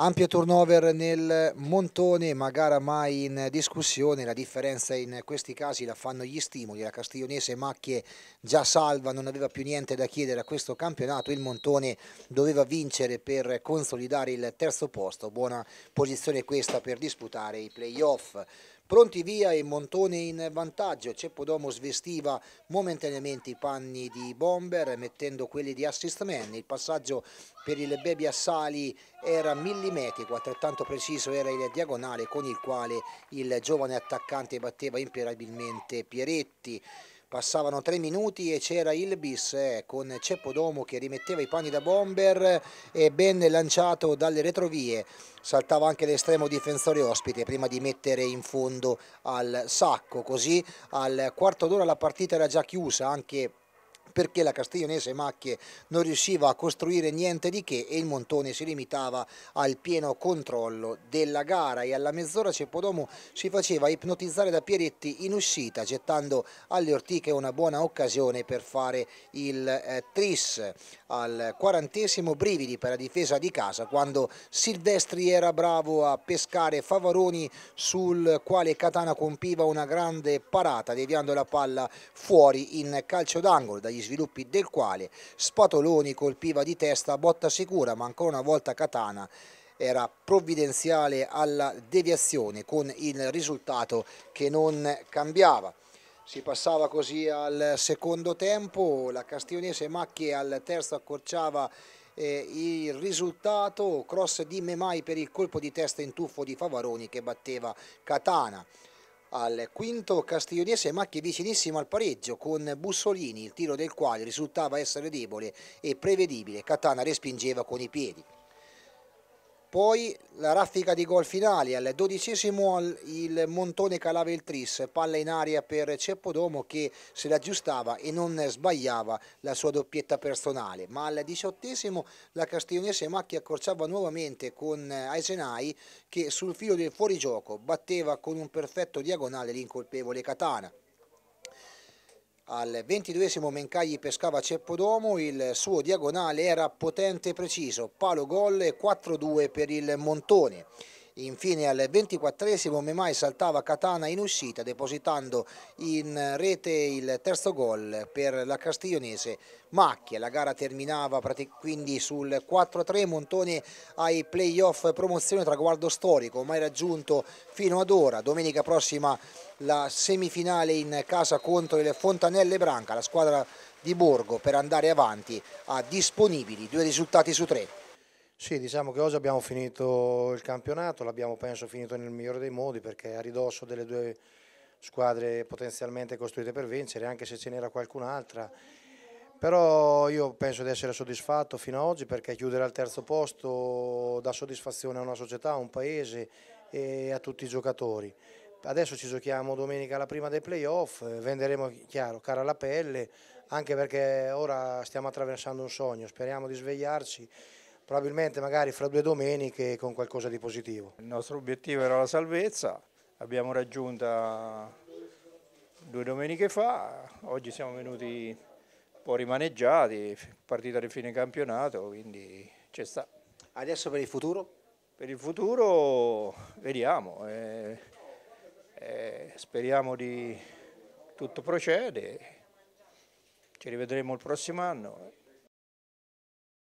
ampio turnover nel montone ma gara mai in discussione la differenza in questi casi la fanno gli stimoli la Castiglionese Macchie già salva non aveva più niente da chiedere a questo campionato il montone doveva vincere per consolidare il terzo posto buona posizione questa per disputare i playoff Pronti via e Montone in vantaggio, Ceppodomo svestiva momentaneamente i panni di bomber mettendo quelli di assist man, il passaggio per il Bebi Assali era millimetrico, altrettanto preciso era il diagonale con il quale il giovane attaccante batteva imperabilmente Pieretti. Passavano tre minuti e c'era il bis eh, con Ceppo Domo che rimetteva i panni da bomber e ben lanciato dalle retrovie. Saltava anche l'estremo difensore ospite prima di mettere in fondo al sacco. Così al quarto d'ora la partita era già chiusa anche perché la Castiglionese Macchie non riusciva a costruire niente di che e il Montone si limitava al pieno controllo della gara e alla mezz'ora Cepodomo si faceva ipnotizzare da Pieretti in uscita gettando alle ortiche una buona occasione per fare il eh, tris al quarantesimo brividi per la difesa di casa quando Silvestri era bravo a pescare Favaroni sul quale Catana compiva una grande parata deviando la palla fuori in calcio d'angolo dagli degli sviluppi del quale Spatoloni colpiva di testa a botta sicura ma ancora una volta Catana era provvidenziale alla deviazione con il risultato che non cambiava. Si passava così al secondo tempo, la Castiglionese Macchi al terzo accorciava eh, il risultato, cross di Memai per il colpo di testa in tuffo di Favaroni che batteva Catana al quinto Castiglionese ma che vicinissimo al pareggio con Bussolini, il tiro del quale risultava essere debole e prevedibile, Catana respingeva con i piedi. Poi la raffica di gol finali, al dodicesimo il Montone calava il tris, palla in aria per Ceppodomo che se l'aggiustava e non sbagliava la sua doppietta personale. Ma al diciottesimo la Castiglionese Macchi accorciava nuovamente con Aisenai che sul filo del fuorigioco batteva con un perfetto diagonale l'incolpevole Catana. Al ventiduesimo Mencagli pescava Ceppodomo, il suo diagonale era potente e preciso, palo gol e 4-2 per il Montone. Infine al 24esimo Memai saltava Catana in uscita depositando in rete il terzo gol per la Castiglionese Macchia. La gara terminava quindi sul 4-3 Montone ai playoff promozione traguardo storico mai raggiunto fino ad ora. Domenica prossima la semifinale in casa contro il Fontanelle Branca, la squadra di Borgo per andare avanti ha disponibili due risultati su tre. Sì, diciamo che oggi abbiamo finito il campionato, l'abbiamo penso finito nel migliore dei modi perché a ridosso delle due squadre potenzialmente costruite per vincere, anche se ce n'era qualcun'altra. Però io penso di essere soddisfatto fino ad oggi perché chiudere al terzo posto dà soddisfazione a una società, a un paese e a tutti i giocatori. Adesso ci giochiamo domenica la prima dei playoff, venderemo chiaro, cara la pelle, anche perché ora stiamo attraversando un sogno, speriamo di svegliarci probabilmente magari fra due domeniche con qualcosa di positivo. Il nostro obiettivo era la salvezza, l'abbiamo raggiunta due domeniche fa, oggi siamo venuti un po' rimaneggiati, partita di fine campionato, quindi ci sta. Adesso per il futuro? Per il futuro vediamo, eh, eh, speriamo di tutto procede, ci rivedremo il prossimo anno.